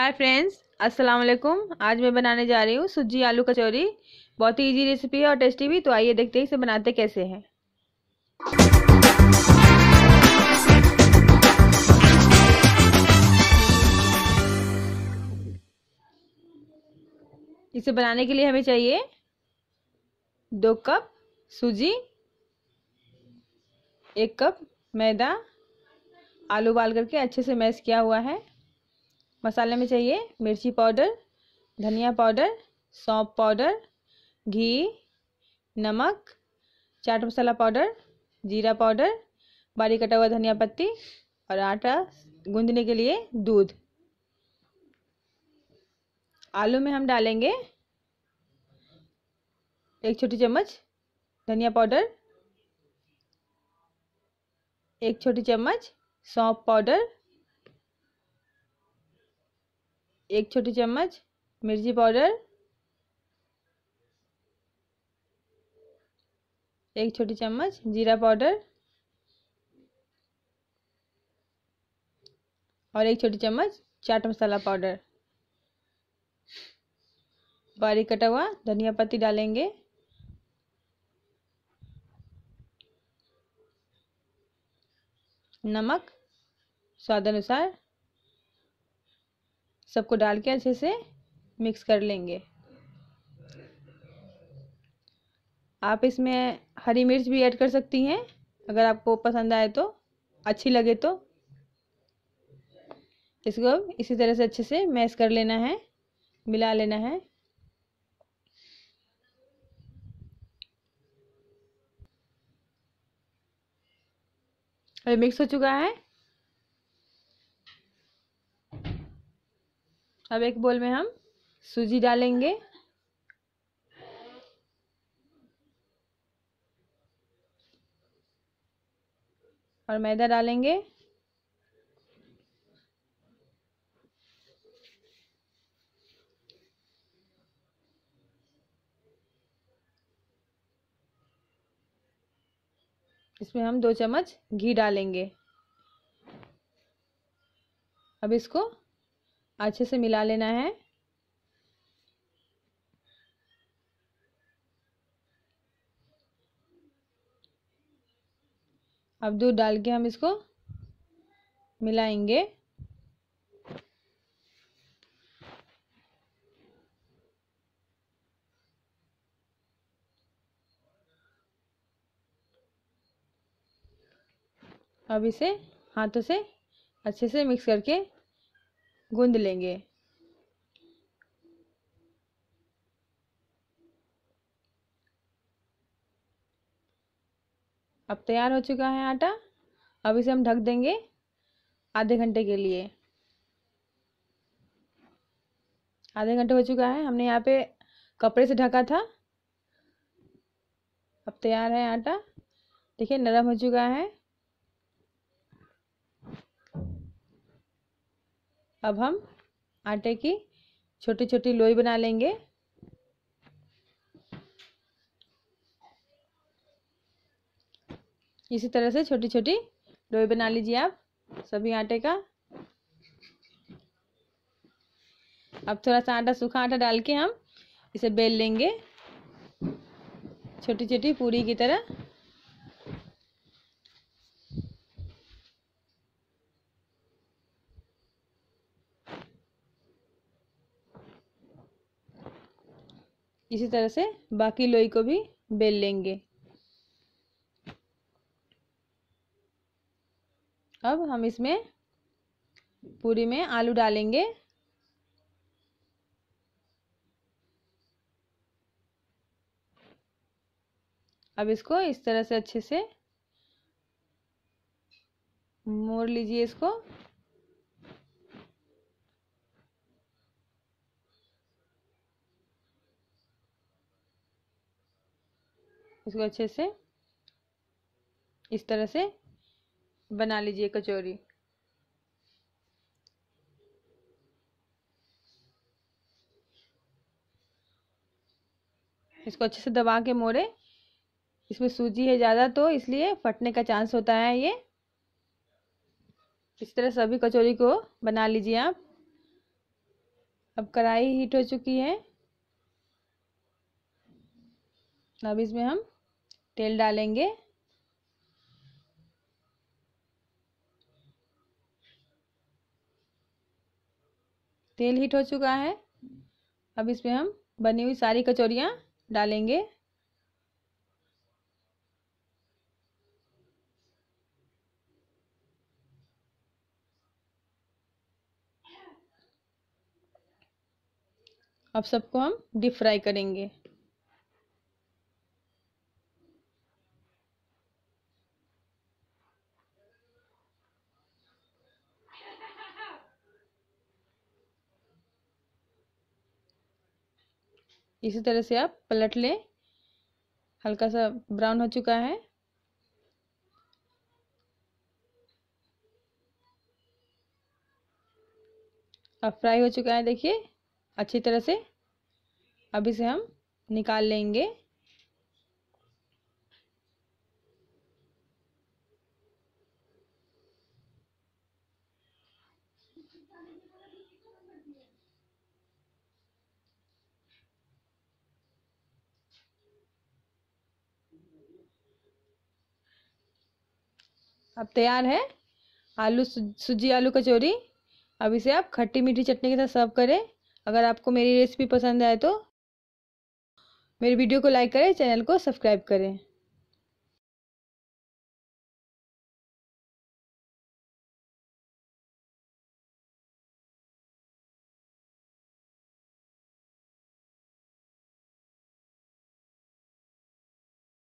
hi friends अस्सलाम वालेकुम आज मैं बनाने जा रही हूँ सूजी आलू कचौरी बहुत ही इजी रेसिपी है और टेस्टी भी तो आइए देखते हैं इसे बनाते कैसे हैं इसे बनाने के लिए हमें चाहिए दो कप सूजी एक कप मैदा आलू उबाल करके अच्छे से मैश किया हुआ है मसाले में चाहिए मिर्ची पाउडर धनिया पाउडर सौंप पाउडर घी नमक चाट मसाला पाउडर जीरा पाउडर बारीक कटा हुआ धनिया पत्ती और आटा गूंदने के लिए दूध आलू में हम डालेंगे एक छोटी चम्मच धनिया पाउडर एक छोटी चम्मच सौंप पाउडर एक छोटी चम्मच मिर्ची पाउडर एक छोटी चम्मच जीरा पाउडर और एक छोटी चम्मच चाट मसाला पाउडर बारीक कटा हुआ धनिया पत्ती डालेंगे नमक स्वाद अनुसार सबको डाल के अच्छे से मिक्स कर लेंगे आप इसमें हरी मिर्च भी ऐड कर सकती हैं अगर आपको पसंद आए तो अच्छी लगे तो इसको इसी तरह से अच्छे से मैश कर लेना है मिला लेना है मिक्स हो चुका है अब एक बोल में हम सूजी डालेंगे और मैदा डालेंगे इसमें हम दो चम्मच घी डालेंगे अब इसको अच्छे से मिला लेना है अब दूध डाल के हम इसको मिलाएंगे अब इसे हाथों से अच्छे से मिक्स करके गूँध लेंगे अब तैयार हो चुका है आटा अब इसे हम ढक देंगे आधे घंटे के लिए आधे घंटे हो चुका है हमने यहाँ पे कपड़े से ढका था अब तैयार है आटा देखिए नरम हो चुका है अब हम आटे की छोटी छोटी लोई बना लेंगे इसी तरह से छोटी छोटी लोई बना लीजिए आप सभी आटे का अब थोड़ा सा आटा सूखा आटा डाल के हम इसे बेल लेंगे छोटी छोटी पूरी की तरह इसी तरह से बाकी लोई को भी बेल लेंगे अब हम इसमें पूरी में आलू डालेंगे अब इसको इस तरह से अच्छे से मोड़ लीजिए इसको इसको अच्छे से इस तरह से बना लीजिए कचौरी इसको अच्छे से दबा के मोड़े इसमें सूजी है ज़्यादा तो इसलिए फटने का चांस होता है ये इस तरह सभी कचौरी को बना लीजिए आप अब कढ़ाई हीट हो चुकी है अब इसमें हम तेल डालेंगे तेल हीट हो चुका है अब इसमें हम बनी हुई सारी कचौरियाँ डालेंगे अब सबको हम डीप फ्राई करेंगे इसी तरह से आप पलट लें हल्का सा ब्राउन हो चुका है अब फ्राई हो चुका है देखिए अच्छी तरह से अब इसे हम निकाल लेंगे अब तैयार है आलू सूजी आलू कचौरी अब इसे आप खट्टी मीठी चटनी के साथ सर्व करें अगर आपको मेरी रेसिपी पसंद आए तो मेरे वीडियो को लाइक करें चैनल को सब्सक्राइब करें